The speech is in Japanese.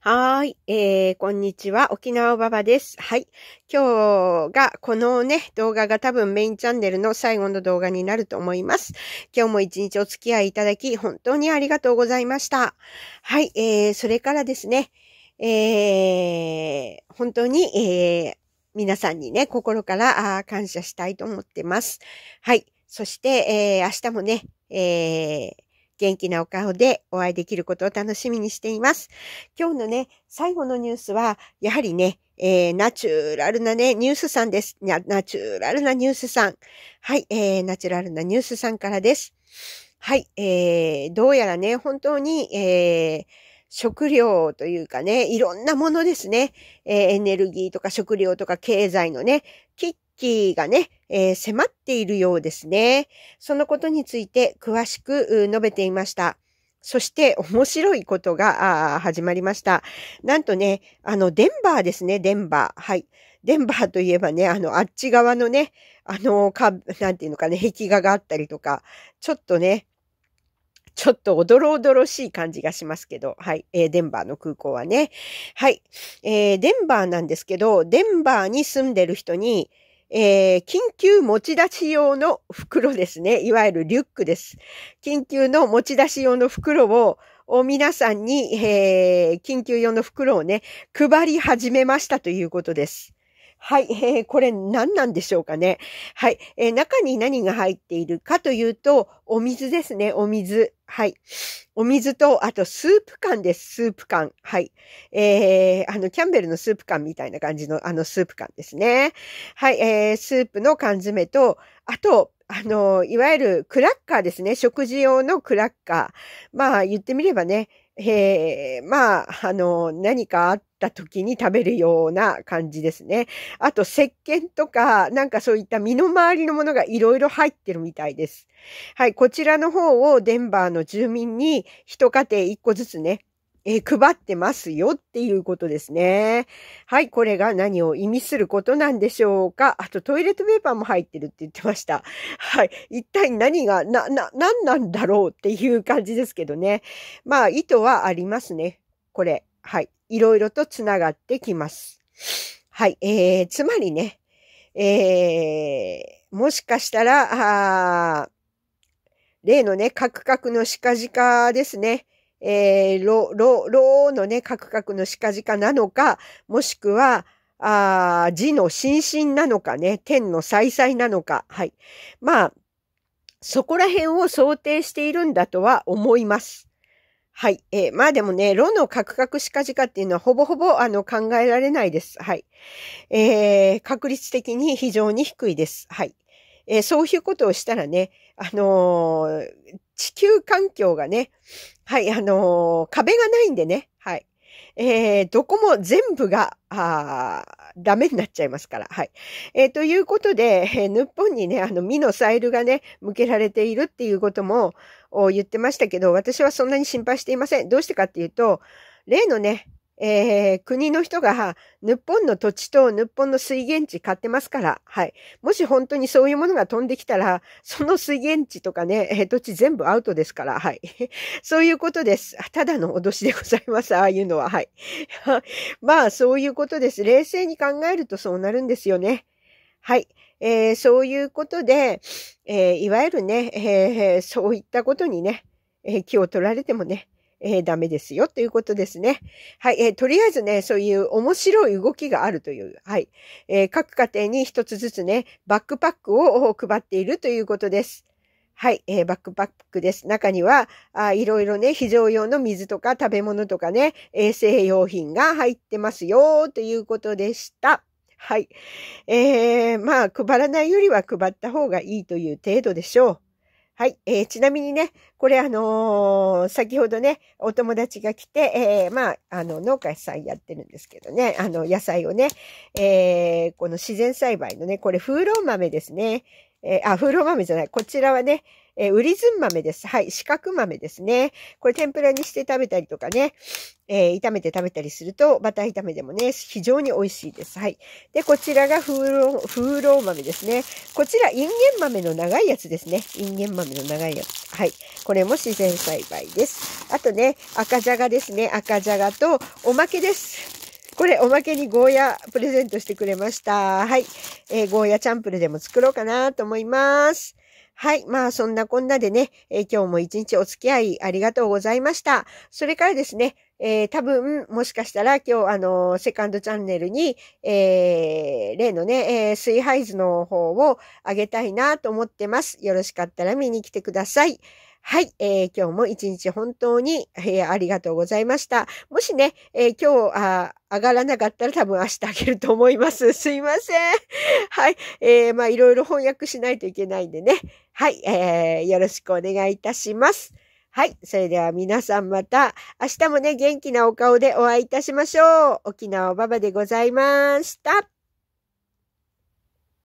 はい、えー、こんにちは。沖縄ばばです。はい。今日が、このね、動画が多分メインチャンネルの最後の動画になると思います。今日も一日お付き合いいただき、本当にありがとうございました。はい、えー、それからですね、えー、本当に、えー、皆さんにね、心から感謝したいと思ってます。はい。そして、えー、明日もね、えー、元気なお顔でお会いできることを楽しみにしています。今日のね、最後のニュースは、やはりね、えー、ナチュラルなね、ニュースさんです。ナチュラルなニュースさん。はい、えー、ナチュラルなニュースさんからです。はい、えー、どうやらね、本当に、えー、食料というかね、いろんなものですね。えー、エネルギーとか食料とか経済のね、期がね、えー、迫っているようですね。そのことについて詳しく述べていました。そして面白いことが始まりました。なんとね、あの、デンバーですね、デンバー。はい。デンバーといえばね、あの、あっち側のね、あの、か、なんていうのかね、壁画があったりとか、ちょっとね、ちょっとおどろおどろしい感じがしますけど、はい、えー、デンバーの空港はね。はい、えー、デンバーなんですけど、デンバーに住んでる人に、えー、緊急持ち出し用の袋ですね。いわゆるリュックです。緊急の持ち出し用の袋を、を皆さんに、えー、緊急用の袋をね、配り始めましたということです。はい、えー、これ何なんでしょうかね。はい、えー、中に何が入っているかというと、お水ですね、お水。はい。お水と、あとスープ缶です。スープ缶。はい。えー、あの、キャンベルのスープ缶みたいな感じの、あの、スープ缶ですね。はい。えー、スープの缶詰と、あと、あの、いわゆるクラッカーですね。食事用のクラッカー。まあ、言ってみればね、えー、まあ、あの、何かあった時に食べるような感じですね。あと、石鹸とか、なんかそういった身の回りのものがいろいろ入ってるみたいです。はい、こちらの方をデンバーの住民に一家庭一個ずつね、えー、配ってますよっていうことですね。はい、これが何を意味することなんでしょうか。あとトイレットペーパーも入ってるって言ってました。はい、一体何が、な、な、何なんだろうっていう感じですけどね。まあ、意図はありますね。これ。はい。いろいろと繋がってきます。はい。えー、つまりね、えー、もしかしたら、あ例のね、カクカクのシカジカですね。えー、ろ、ろ、ろのね、カクカクのシカジカなのか、もしくは、あ字の心身なのかね、天の再いなのか、はい。まあ、そこら辺を想定しているんだとは思います。はい。えー、まあでもね、ロのカクカクシカジカっていうのはほぼほぼあの考えられないです。はい。えー、確率的に非常に低いです。はい。えー、そういうことをしたらね、あのー、地球環境がね、はい、あのー、壁がないんでね、はい。えー、どこも全部が、あダメになっちゃいますから。はい。えー、ということで、えー、日本にね、あの、ミのサイルがね、向けられているっていうことも言ってましたけど、私はそんなに心配していません。どうしてかっていうと、例のね、えー、国の人が、日本の土地と日本の水源地買ってますから、はい。もし本当にそういうものが飛んできたら、その水源地とかね、えー、土地全部アウトですから、はい。そういうことです。ただの脅しでございます、ああいうのは、はい。まあ、そういうことです。冷静に考えるとそうなるんですよね。はい。えー、そういうことで、えいわゆるね、えそういったことにね、え気を取られてもね、えー、ダメですよということですね。はい、えー、とりあえずね、そういう面白い動きがあるという、はい、えー、各家庭に一つずつね、バックパックを配っているということです。はい、えー、バックパックです。中には、あいろいろね、非常用の水とか食べ物とかね、衛生用品が入ってますよ、ということでした。はい。えー、まあ、配らないよりは配った方がいいという程度でしょう。はい。えー、ちなみにね、これあのー、先ほどね、お友達が来て、えー、まあ、あの、農家さんやってるんですけどね、あの、野菜をね、えー、この自然栽培のね、これ、風呂豆ですね。えー、あ、風呂豆じゃない。こちらはね、えー、ウリズン豆です。はい、四角豆ですね。これ天ぷらにして食べたりとかね、えー、炒めて食べたりすると、バター炒めでもね、非常に美味しいです。はい。で、こちらが風呂、風呂豆ですね。こちら、インゲン豆の長いやつですね。インゲン豆の長いやつ。はい。これも自然栽培です。あとね、赤じゃがですね。赤じゃがと、おまけです。これ、おまけにゴーヤプレゼントしてくれました。はい。えー、ゴーヤチャンプルでも作ろうかなと思います。はい。まあ、そんなこんなでね、えー、今日も一日お付き合いありがとうございました。それからですね、えー、多分、もしかしたら今日、あのセカンドチャンネルに、えー、例のね、えー、水配図の方をあげたいなと思ってます。よろしかったら見に来てください。はい、えー、今日も一日本当に、えー、ありがとうございました。もしね、えー、今日あ上がらなかったら多分明日あげると思います。すいません。はい、えー、まあいろいろ翻訳しないといけないんでね。はい、えー、よろしくお願いいたします。はい。それでは皆さんまた明日もね、元気なお顔でお会いいたしましょう。沖縄ばばでございました。